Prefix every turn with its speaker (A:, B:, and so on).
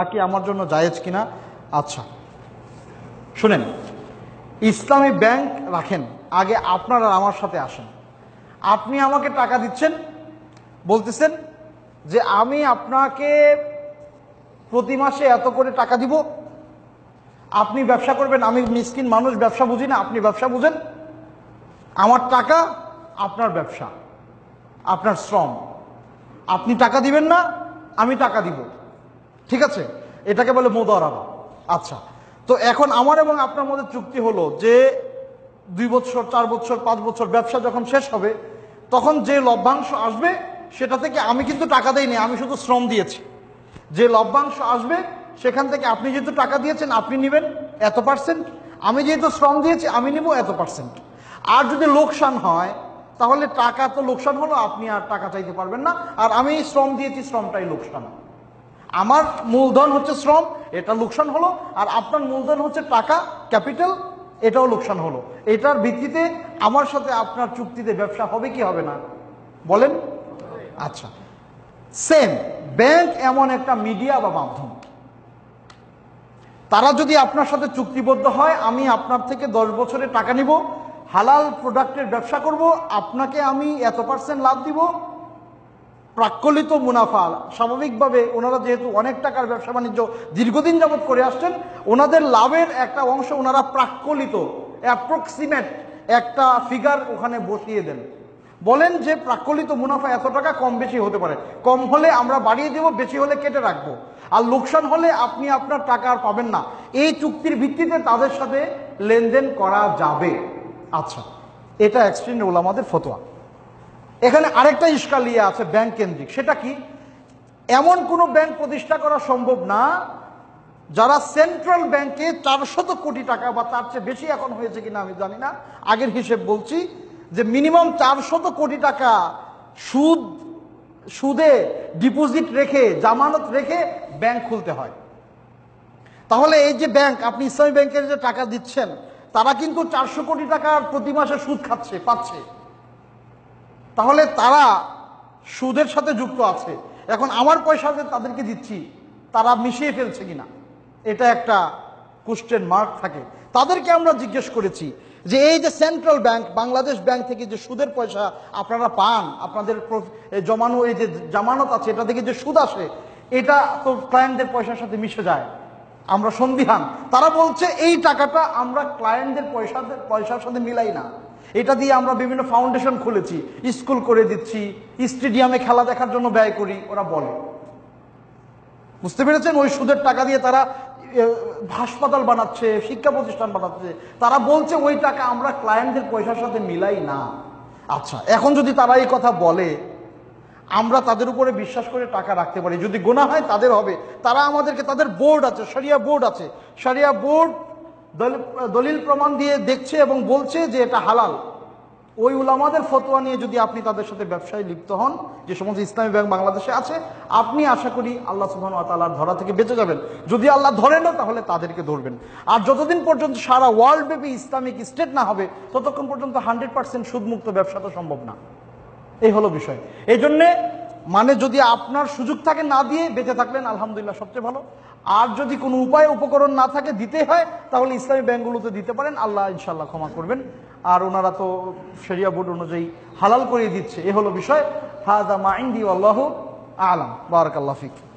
A: নাকি আমার জন্য জায়েজ কিনা আচ্ছা শুনেন ইসলামী ব্যাংক রাখেন আগে আপনারা আমার সাথে আসেন আপনি আমাকে টাকা দিচ্ছেন বলতেছেন যে আমি আপনাকে প্রতি মাসে এত করে টাকা দিব আপনি ব্যবসা করবেন আমি মিসকিন মানুষ ব্যবসা বুঝি না আপনি ব্যবসা বুঝেন আমার টাকা আপনার ব্যবসা আপনার শ্রম আপনি টাকা দিবেন না আমি টাকা দিব ঠিক আছে এটাকে বলে মোদারাবা আচ্ছা তো এখন আমার এবং আপনার মধ্যে চুক্তি হলো যে দুই বছর চার বছর পাঁচ বছর ব্যবসা যখন শেষ হবে তখন যে লভ্যাংশ আসবে সেটা থেকে আমি কিন্তু টাকা দেইনি আমি শুধু শ্রম দিয়েছি যে লভ্যাংশ আসবে সেখান থেকে আপনি যেহেতু টাকা দিয়েছেন আপনি নেবেন এত পার্সেন্ট আমি যেহেতু শ্রম দিয়েছি আমি নেব এত পার্সেন্ট আর যদি লোকসান হয় তাহলে টাকা তো লোকসান হলো আপনি আর টাকা চাইতে পারবেন না আর আমি শ্রম দিয়েছি শ্রমটাই লোকসান আমার মূলধন হচ্ছে শ্রম এটা লোকসান হলো আর আপনার মূলধন হচ্ছে টাকা ক্যাপিটাল এটাও লোকসান হলো এটার ভিত্তিতে আমার সাথে আপনার চুক্তিতে ব্যবসা হবে কি হবে না বলেন আচ্ছা সেম ব্যাংক এমন একটা মিডিয়া বা মাধ্যম তারা যদি আপনার সাথে চুক্তিবদ্ধ হয় আমি আপনার থেকে দশ বছরে টাকা নিব হালাল প্রোডাক্টের ব্যবসা করব আপনাকে আমি এত পার্সেন্ট লাভ দিব প্রাক্কলিত মুনাফা স্বাভাবিকভাবে ওনারা যেহেতু অনেক টাকার ব্যবসা বাণিজ্য দীর্ঘদিন যাবৎ করে আসছেন ওনাদের লাভের একটা অংশ ওনারা প্রাক্কলিত অ্যাপ্রক্সিমেট একটা ফিগার ওখানে বসিয়ে দেন বলেন যে প্রাকলিত মুনাফা এত টাকা কম বেশি হতে পারে কম হলে আমরা বাড়িয়ে দেব বেশি হলে কেটে রাখবো আর লোকসান হলে আপনি আপনার টাকা আর পাবেন না এই চুক্তির ভিত্তিতে তাদের সাথে লেনদেন করা যাবে আচ্ছা এটা এক্সট্রিম ওলামাদের ফতোয়া এখানে আরেকটা ইস্কালিয়া ইয়ে আছে ব্যাংক কেন্দ্রিক সেটা কি এমন কোনো ব্যাংক প্রতিষ্ঠা করা সম্ভব না যারা সেন্ট্রাল ব্যাংকে চারশত কোটি টাকা বা তার চেয়ে বেশি এখন হয়েছে কিনা আমি জানি না আগের হিসেব বলছি যে মিনিমাম চারশত কোটি টাকা সুদ সুদে ডিপোজিট রেখে জামানত রেখে ব্যাংক খুলতে হয় তাহলে এই যে ব্যাংক আপনি ইসলামী ব্যাংকের যে টাকা দিচ্ছেন তারা কিন্তু চারশো কোটি টাকার প্রতি মাসে সুদ খাচ্ছে পাচ্ছে তাহলে তারা সুদের সাথে যুক্ত আছে এখন আমার পয়সা যে তাদেরকে দিচ্ছি তারা মিশিয়ে ফেলছে কিনা এটা একটা কোশ্চেন মার্ক থাকে তাদেরকে আমরা জিজ্ঞেস করেছি যে এই যে সেন্ট্রাল ব্যাংক বাংলাদেশ ব্যাংক থেকে যে সুদের পয়সা আপনারা পান আপনাদের জমানো এই যে জামানত আছে এটা থেকে যে সুদ আসে এটা তো ক্লায়েন্টদের পয়সার সাথে মিশে যায় আমরা সন্দিহান তারা বলছে এই টাকাটা আমরা ক্লায়েন্টদের পয়সা পয়সার সাথে মিলাই না এটা দিয়ে আমরা বিভিন্ন ফাউন্ডেশন খুলেছি স্কুল করে দিচ্ছি স্টেডিয়ামে খেলা দেখার জন্য ব্যয় করি ওরা বলে বুঝতে পেরেছেন ওই সুদের টাকা দিয়ে তারা হাসপাতাল বানাচ্ছে শিক্ষা প্রতিষ্ঠান বানাচ্ছে তারা বলছে ওই টাকা আমরা ক্লায়েন্টদের পয়সার সাথে মিলাই না আচ্ছা এখন যদি তারা এই কথা বলে আমরা তাদের উপরে বিশ্বাস করে টাকা রাখতে পারি যদি গোনা হয় তাদের হবে তারা আমাদেরকে তাদের বোর্ড আছে সারিয়া বোর্ড আছে সারিয়া বোর্ড দলিল প্রমাণ দিয়ে দেখছে এবং বলছে যে এটা হালাল ওই উলামাদের ফতোয়া নিয়ে যদি আপনি তাদের সাথে ব্যবসায় লিপ্ত হন যে সমস্ত ইসলামী ব্যাংক বাংলাদেশে আছে আপনি আশা করি আল্লাহ সুহান তালার ধরা থেকে বেঁচে যাবেন যদি আল্লাহ ধরেন না তাহলে তাদেরকে ধরবেন আর যতদিন পর্যন্ত সারা ওয়ার্ল্ড ব্যাপী ইসলামিক স্টেট না হবে ততক্ষণ পর্যন্ত হান্ড্রেড পার্সেন্ট সুদমুক্ত ব্যবসা তো সম্ভব না এই হলো বিষয় এই জন্যে মানে যদি আপনার সুযোগ থাকে না দিয়ে বেঁচে থাকলেন আলহামদুলিল্লাহ সবচেয়ে ভালো আর যদি কোনো উপায় উপকরণ না থাকে দিতে হয় তাহলে ইসলামী ব্যাংকগুলোতে দিতে পারেন আল্লাহ ইনশাল্লাহ ক্ষমা করবেন আর ওনারা তো সেরিয়া বোর্ড অনুযায়ী হালাল করিয়ে দিচ্ছে এ হলো বিষয় হাজা মাইন্দি আল্লাহ আলাম বারাকাল্লাহ